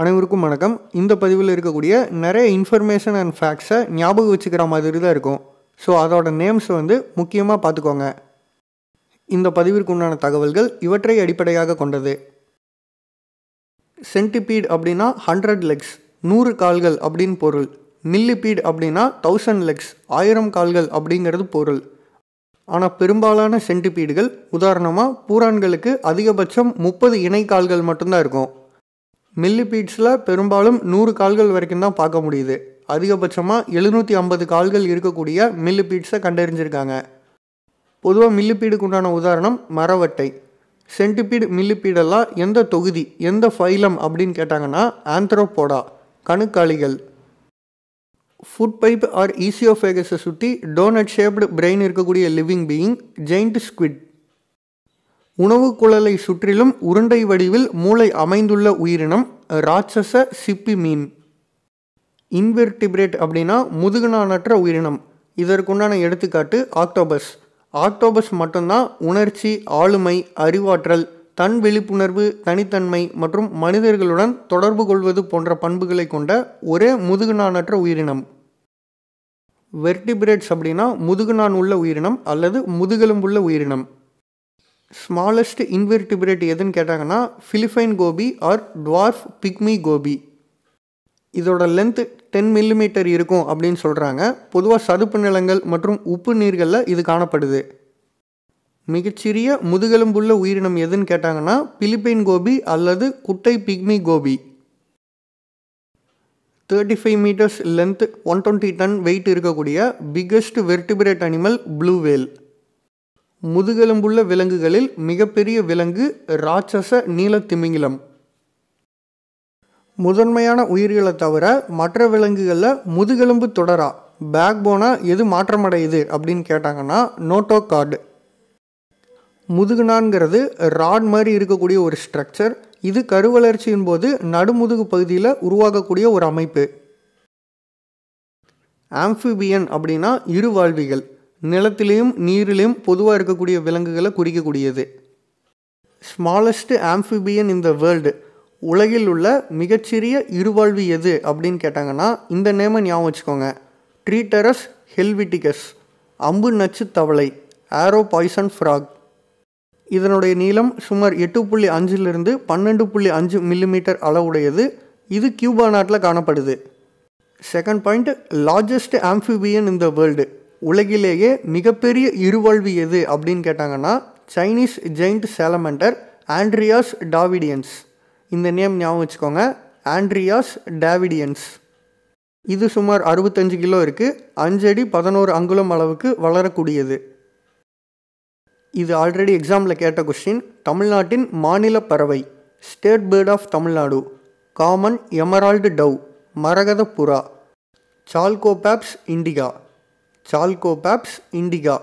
அனைவருக்கும் வணக்கம் இந்த பதிவில் இருக்கக்கூடிய நிறைய இன்ஃபர்மேஷன் அண்ட் ஃபேக்ட்ஸை ஞாபகம் வச்சுக்கிற மாதிரி தான் இருக்கும் ஸோ அதோட நேம்ஸ் வந்து முக்கியமாக பார்த்துக்கோங்க இந்த பதிவிற்கு உண்டான தகவல்கள் இவற்றை அடிப்படையாக கொண்டது சென்டிபீட் அப்படின்னா ஹண்ட்ரட் லெக்ஸ் நூறு கால்கள் அப்படின்னு பொருள் மில்லிபீட் அப்படின்னா தௌசண்ட் லெக்ஸ் ஆயிரம் கால்கள் அப்படிங்கிறது பொருள் ஆனால் பெரும்பாலான சென்டிபீடுகள் உதாரணமாக பூரான்களுக்கு அதிகபட்சம் முப்பது இணைக்கால்கள் மட்டும்தான் இருக்கும் மில்லிபீட்ஸில் பெரும்பாலும் நூறு கால்கள் வரைக்கும் தான் பார்க்க முடியுது அதிகபட்சமாக எழுநூற்றி ஐம்பது கால்கள் இருக்கக்கூடிய மில்லிபீட்ஸை கண்டறிஞ்சிருக்காங்க பொதுவாக மில்லிபீடுக்கு உண்டான உதாரணம் மரவட்டை சென்டிபீடு மில்லிபீடெல்லாம் எந்த தொகுதி எந்த ஃபைலம் அப்படின்னு கேட்டாங்கன்னா ஆந்த்ரோபோடா கணுக்காளிகள் ஃபுட் பைப் ஆர் ஈசியோஃபேகஸை சுற்றி டோனட் ஷேப்டு பிரெயின் இருக்கக்கூடிய லிவிங் பீயிங் ஜெயிண்ட் ஸ்குவிட் உணவு குழலை சுற்றிலும் உருண்டை வடிவில் மூளை அமைந்துள்ள உயிரினம் ராட்சச சிப்பி மீன் இன்வெர்டிபிரேட் அப்படின்னா முதுகுநானற்ற உயிரினம் இதற்குண்டான எடுத்துக்காட்டு ஆக்டோபஸ் ஆக்டோபஸ் மட்டும்தான் உணர்ச்சி ஆளுமை அறிவாற்றல் தன் விழிப்புணர்வு தனித்தன்மை மற்றும் மனிதர்களுடன் தொடர்பு கொள்வது போன்ற பண்புகளை கொண்ட ஒரே முதுகுநானற்ற உயிரினம் வெர்டிபிரேட்ஸ் அப்படின்னா முதுகுநான் உள்ள உயிரினம் அல்லது முதுகெலும்புள்ள உயிரினம் ஸ்மாலஸ்ட் இன்வெர்டிபிரேட் எதுன்னு கேட்டாங்கன்னா Philippine goby or dwarf pygmy goby இதோட லென்த்து டென் மில்லிமீட்டர் இருக்கும் அப்படின்னு சொல்கிறாங்க பொதுவாக சதுப்பு நிலங்கள் மற்றும் உப்பு நீர்களில் இது காணப்படுது மிகச்சிறிய முதுகெலும்புள்ள உயிரினம் எதுன்னு கேட்டாங்கன்னா பிலிப்பைன் கோபி அல்லது குட்டை pygmy goby thirty five metres length one twenty tonne weight இருக்கக்கூடிய biggest vertebrate animal blue whale whale முதுகெலும்புள்ள விலங்குகளில் மிகப்பெரிய விலங்கு இராட்சச நீலத்திமிங்கிலம் முதன்மையான உயிர்களை தவிர மற்ற விலங்குகளில் முதுகெலும்பு தொடரா பேக் போனால் எது மாற்றமடையுது அப்படின்னு கேட்டாங்கன்னா நோட்டோ கார்டு முதுகுனான்கிறது ராட் மாதிரி இருக்கக்கூடிய ஒரு ஸ்ட்ரக்சர் இது கருவளர்ச்சியின் போது நடுமுதுகு பகுதியில் உருவாகக்கூடிய ஒரு அமைப்பு ஆம்ஃபிபியன் அப்படின்னா இருவாழ்விகள் நிலத்திலையும் நீரிலையும் பொதுவாக இருக்கக்கூடிய விலங்குகளை குறிக்கக்கூடியது smallest amphibian in the world உலகில் உள்ள மிகச்சிறிய இருவாழ்வு எது அப்படின்னு கேட்டாங்கன்னா இந்த நேமை ஞாபகம் வச்சுக்கோங்க ட்ரீட்டரஸ் ஹெல்விட்டிகஸ் அம்பு நச்சு தவளை ஆரோ பாய்சன் ஃப்ராக் இதனுடைய நீளம் சுமார் எட்டு புள்ளி அஞ்சிலிருந்து பன்னெண்டு புள்ளி அஞ்சு மில்லிமீட்டர் அளவுடையது இது கியூபா நாட்டில் காணப்படுது second point largest amphibian in the world உலகிலேயே மிகப்பெரிய இருவாழ்வு எது அப்படின்னு கேட்டாங்கன்னா Chinese giant salamander Andrias davidianus இந்த நேம் ஞாபகம் வச்சுக்கோங்க ஆண்ட்ரியாஸ் டாவிடியன்ஸ் இது சுமார் அறுபத்தஞ்சு கிலோ இருக்குது அஞ்சடி பதினோரு அங்குலம் அளவுக்கு வளரக்கூடியது இது ஆல்ரெடி எக்ஸாமில் கேட்ட கொஸ்டின் தமிழ்நாட்டின் மாநில பறவை state bird of Tamil Nadu common emerald dove மரகத புறா சால்கோபேப்ஸ் இண்டிகா சால்கோபாப்ஸ் இண்டிகா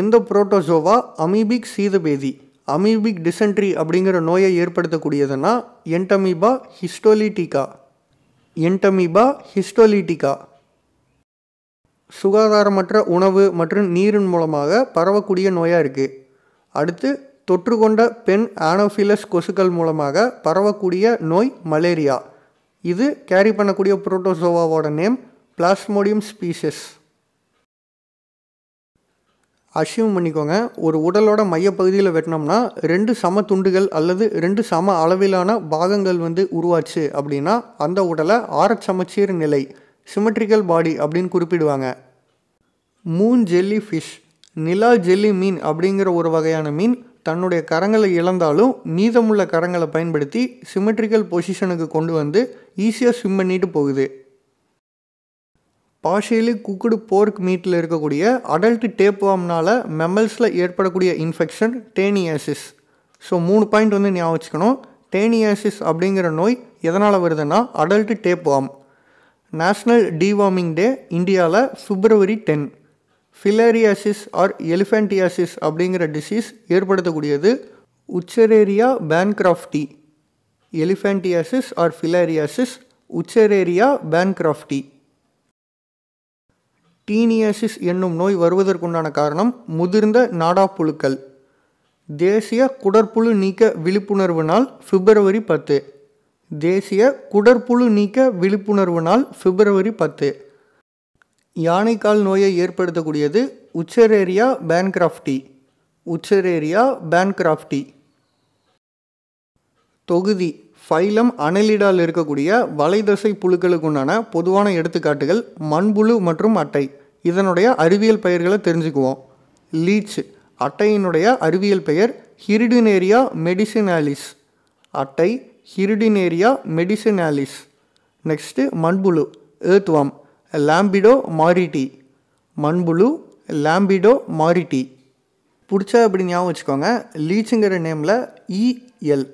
எந்த புரோட்டோசோவா அமீபிக் சீதபேதி அமீபிக் டிசென்ட்ரி அப்படிங்கிற நோயை ஏற்படுத்தக்கூடியதுன்னா என்டமீபா ஹிஸ்டோலிட்டிகா என்டமீபா ஹிஸ்டோலிட்டிகா சுகாதாரமற்ற உணவு மற்றும் நீரின் மூலமாக பரவக்கூடிய நோயாக இருக்குது அடுத்து தொற்று கொண்ட பெண் ஆனோஃபிலஸ் கொசுக்கள் மூலமாக பரவக்கூடிய நோய் மலேரியா இது கேரி பண்ணக்கூடிய புரோட்டோசோவாவோட நேம் பிளாஸ்மோடியம் ஸ்பீஷஸ் அசீவ் பண்ணிக்கோங்க ஒரு உடலோட மையப்பகுதியில் வெட்டினோம்னா ரெண்டு சம துண்டுகள் அல்லது ரெண்டு சம அளவிலான பாகங்கள் வந்து உருவாச்சு அப்படின்னா அந்த உடலை ஆரச்சமச்சீர் நிலை சிமெட்ரிக்கல் பாடி அப்படின்னு குறிப்பிடுவாங்க மூன் ஜெல்லி ஃபிஷ் நிலா ஜெல்லி மீன் அப்படிங்கிற ஒரு வகையான மீன் தன்னுடைய கரங்களை இழந்தாலும் மீதமுள்ள கரங்களை பயன்படுத்தி சிமெட்ரிக்கல் பொசிஷனுக்கு கொண்டு வந்து ஈஸியாக ஸ்விம் பண்ணிட்டு போகுது பாஷையிலி குக்குடு போர்க் மீட்டில் இருக்கக்கூடிய அடல்ட் டேப்வாம்னால் மெமல்ஸில் ஏற்படக்கூடிய இன்ஃபெக்ஷன் டேனியாசிஸ் ஸோ மூணு பாயிண்ட் வந்து ஞாபகம் டேனியாசிஸ் அப்படிங்கிற நோய் எதனால் வருதுன்னா adult tapeworm national deworming day இந்தியாவில் February ten filariasis or elephantiasis அப்படிங்கிற டிசீஸ் ஏற்படுத்தக்கூடியது உச்சரேரியா பேன்கிராஃப்டி எலிஃபென்டியாசிஸ் ஆர் ஃபிலேரியாசிஸ் உச்சரேரியா பேன்கிராஃப்டி டீனியசிஸ் என்னும் நோய் வருவதற்குண்டான காரணம் முதிர்ந்த நாடாப்புழுக்கள் தேசிய குடற்புழு நீக்க விழிப்புணர்வு நாள் பிப்ரவரி பத்து தேசிய குடற்புழு நீக்க விழிப்புணர்வு நாள் பிப்ரவரி பத்து யானைக்கால் நோயை ஏற்படுத்தக்கூடியது உச்சரேரியா பேன்கிராஃப்டி உச்சரேரியா பேன்கிராஃப்டி தொகுதி ஃபைலம் அனலிடால் இருக்கக்கூடிய வலைதசை புழுக்களுக்கு உண்டான பொதுவான எடுத்துக்காட்டுகள் மண்புழு மற்றும் அட்டை இதனுடைய அறிவியல் பெயர்களை தெரிஞ்சுக்குவோம் லீச் அட்டையினுடைய அறிவியல் பெயர் ஹிரிடினேரியா மெடிசினாலிஸ் அட்டை ஹிரிடினேரியா மெடிசினாலிஸ் நெக்ஸ்ட்டு மண்புழு ஏத்வாம் லாம்பிடோ மாரிட்டி மண்புழு லாம்பிடோ மாரிட்டி பிடிச்ச அப்படி ஞாபகம் வச்சுக்கோங்க லீச்சுங்கிற நேமில் இஎல்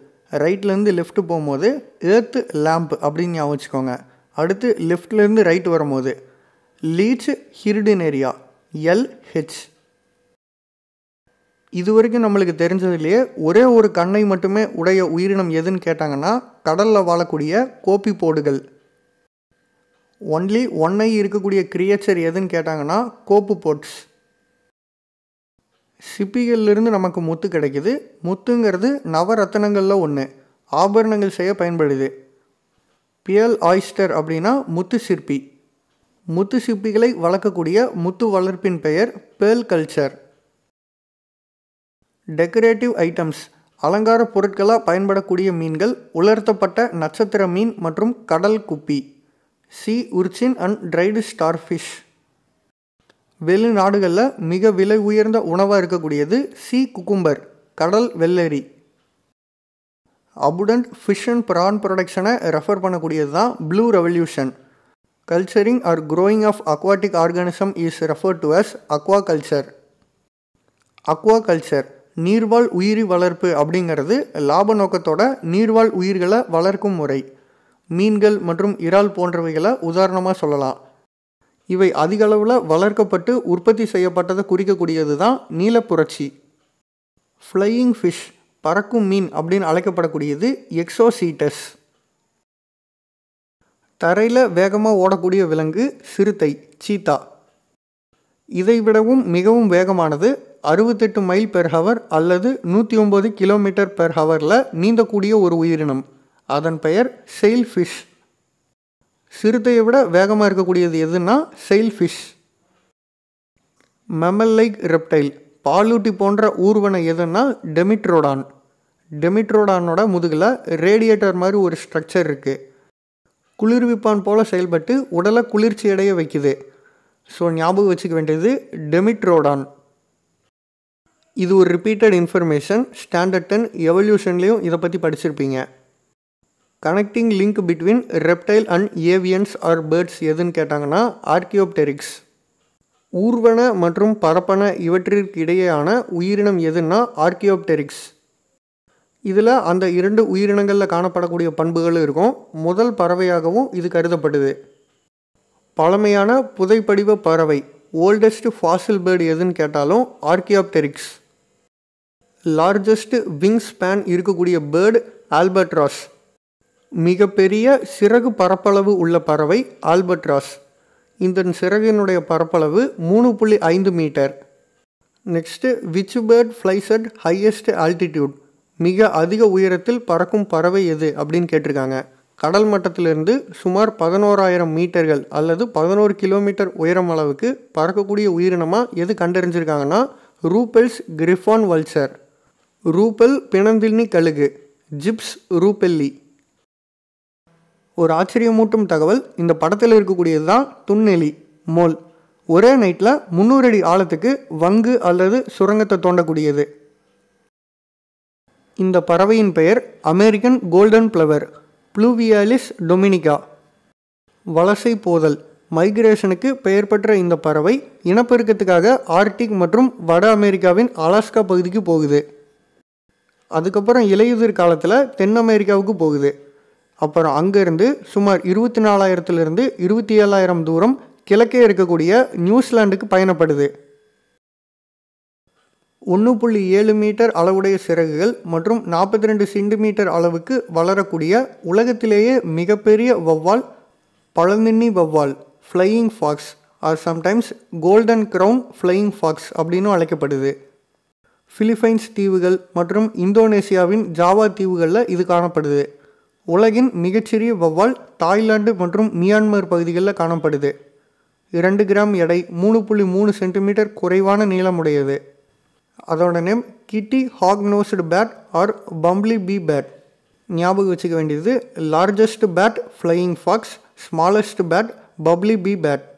ரைட்லேருந்து லெஃப்ட்டு போகும்போது ஏர்த்து லேம்ப் அப்படின்னு ஞாபகம் வச்சுக்கோங்க அடுத்து லெஃப்ட்லேருந்து ரைட் வரும்போது லீச் ஹிரிடின் ஏரியா எல்ஹெச் இது வரைக்கும் நம்மளுக்கு தெரிஞ்சதுலேயே ஒரே ஒரு கண்ணை மட்டுமே உடைய உயிரினம் எதுன்னு கேட்டாங்கன்னா கடலில் வாழக்கூடிய கோப்பி போடுகள் ஒன்லி ஒன்னை இருக்கக்கூடிய கிரியேச்சர் எதுன்னு கேட்டாங்கன்னா கோப்பு போட்ஸ் சிப்பிகள்லேருந்து நமக்கு முத்து கிடைக்குது முத்துங்கிறது நவரத்தனங்களில் ஒன்று ஆபரணங்கள் செய்ய பயன்படுது பியல் ஆயிஸ்டர் அப்படின்னா முத்து சிற்பி முத்து சிற்பிகளை வளர்க்கக்கூடிய முத்து வளர்ப்பின் பெயர் பேல் கல்ச்சர் டெக்கரேட்டிவ் ஐட்டம்ஸ் அலங்கார பொருட்களாக பயன்படக்கூடிய மீன்கள் உலர்த்தப்பட்ட நட்சத்திர மீன் மற்றும் கடல் குப்பி sea urchin and dried starfish வெளிநாடுகளில் மிக விலை உயர்ந்த உணவாக இருக்கக்கூடியது சி குக்கும்பர் கடல் வெள்ளரி அபுடன்ட் ஃபிஷ் அண்ட் ப்ரான் ப்ரொடக்ஷனை ரெஃபர் பண்ணக்கூடியது தான் blue revolution culturing or growing of aquatic organism is refer to as aquaculture aquaculture நீர்வாழ் உயிரி வளர்ப்பு அப்படிங்கிறது லாப நோக்கத்தோட நீர்வாழ் உயிர்களை வளர்க்கும் முறை மீன்கள் மற்றும் இறால் போன்றவைகளை உதாரணமாக சொல்லலாம் இவை அதிக அளவில் வளர்க்கப்பட்டு உற்பத்தி செய்யப்பட்டதை குறிக்கக்கூடியது தான் நீலப்புரட்சி ஃப்ளையிங் ஃபிஷ் பறக்கும் மீன் அப்படின்னு அழைக்கப்படக்கூடியது எக்ஸோசீட்டஸ் தரையில் வேகமாக ஓடக்கூடிய விலங்கு சிறுத்தை சீத்தா இதை விடவும் மிகவும் வேகமானது அறுபத்தெட்டு மைல் பெர் ஹவர் அல்லது நூற்றி ஒம்பது கிலோமீட்டர் பெர் ஹவரில் நீந்தக்கூடிய ஒரு உயிரினம் அதன் பெயர் செயில் ஃபிஷ் சிறுத்தையை விட வேகமாக இருக்கக்கூடியது எதுன்னா செயல் ஃபிஷ் மெமல் லைக் ரெப்டைல் பாலூட்டி போன்ற ஊர்வனை எதுன்னா டெமிட்ரோடான் டெமிட்ரோடானோட முதுகில் ரேடியேட்டர் மாதிரி ஒரு ஸ்ட்ரக்சர் இருக்குது குளிர்விப்பான் போல் செயல்பட்டு உடலை குளிர்ச்சி அடைய வைக்குது ஸோ ஞாபகம் வச்சுக்க வேண்டியது டெமிட்ரோடான் இது ஒரு ரிப்பீட்டட் இன்ஃபர்மேஷன் ஸ்டாண்டர்ட் டென் எவல்யூஷன்லேயும் இதை பற்றி படிச்சிருப்பீங்க connecting link between reptile and avians or birds எதுன்னு கேட்டாங்கன்னா ஆர்கியோப்டெரிக்ஸ் ஊர்வன மற்றும் பரப்பன இவற்றிற்கிடையேயான உயிரினம் எதுன்னா ஆர்கியோப்டெரிக்ஸ் இதில் அந்த இரண்டு உயிரினங்களில் காணப்படக்கூடிய பண்புகளும் இருக்கும் முதல் பறவையாகவும் இது கருதப்படுது பழமையான புதைப்படிவ பறவை ஓல்டஸ்ட் ஃபாசில் பேர்டு எதுன்னு கேட்டாலும் ஆர்கியோப்டெரிக்ஸ் லார்ஜஸ்ட் விங் ஸ்பேன் இருக்கக்கூடிய பேர்டு ஆல்பர்ட்ராஸ் மிகப்பெரிய சிறகு பரப்பளவு உள்ள பறவை ஆல்பட்ராஸ் இந்த சிறகினுடைய பரப்பளவு மூணு புள்ளி ஐந்து metre next which bird flies at highest altitude மிக அதிக உயரத்தில் பறக்கும் பறவை எது அப்படின்னு கேட்டிருக்காங்க கடல் மட்டத்திலிருந்து சுமார் பதினோராயிரம் மீட்டர்கள் அல்லது பதினோரு கிலோமீட்டர் உயரம் அளவுக்கு பறக்கக்கூடிய உயிரினமாக எது கண்டறிஞ்சிருக்காங்கன்னா ரூபெல்ஸ் கிரிஃபான் வல்சர் ரூபெல் பிணந்தில்னி கழுகு ஜிப்ஸ் ரூபெல்லி ஒரு ஆச்சரியமூட்டும் தகவல் இந்த படத்தில் இருக்கக்கூடியது தான் துண்ணெலி மோல் ஒரே நைட்டில் முந்நூறு அடி ஆழத்துக்கு வங்கு அல்லது சுரங்கத்தை தோண்டக்கூடியது இந்த பறவையின் பெயர் American golden plover pluvialis dominica வலசை போதல் மைக்ரேஷனுக்கு பெயர் பெற்ற இந்த பறவை இனப்பெருக்கத்துக்காக ஆர்டிக் மற்றும் வட அமெரிக்காவின் அலாஸ்கா பகுதிக்கு போகுது அதுக்கப்புறம் இலையுதிர் காலத்தில் தென் அமெரிக்காவுக்கு போகுது அப்புறம் அங்கேருந்து சுமார் இருபத்தி நாலாயிரத்துலேருந்து இருபத்தி ஏழாயிரம் தூரம் கிழக்கே இருக்கக்கூடிய நியூசிலாண்டுக்கு பயணப்படுது ஒன்று புள்ளி ஏழு மீட்டர் அளவுடைய சிறகுகள் மற்றும் நாற்பத்தி ரெண்டு சென்டிமீட்டர் அளவுக்கு வளரக்கூடிய உலகத்திலேயே மிகப்பெரிய வவ்வால் பழந்தின்னி வவ்வால் flying fox or sometimes golden crown flying fox அப்படின்னு அழைக்கப்படுது ஃபிலிப்பைன்ஸ் தீவுகள் மற்றும் இந்தோனேசியாவின் ஜாவா தீவுகளில் இது காணப்படுது உலகின் மிகச்சிறிய வவ்வால் தாய்லாந்து மற்றும் மியான்மர் பகுதிகளில் காணப்படுது இரண்டு கிராம் எடை மூணு புள்ளி மூணு சென்டிமீட்டர் குறைவான நீளமுடையது அதோட name Kitti hog nosed bat or bumble bee bat ஞாபகம் வச்சுக்க வேண்டியது largest bat flying fox smallest bat bumble bee bad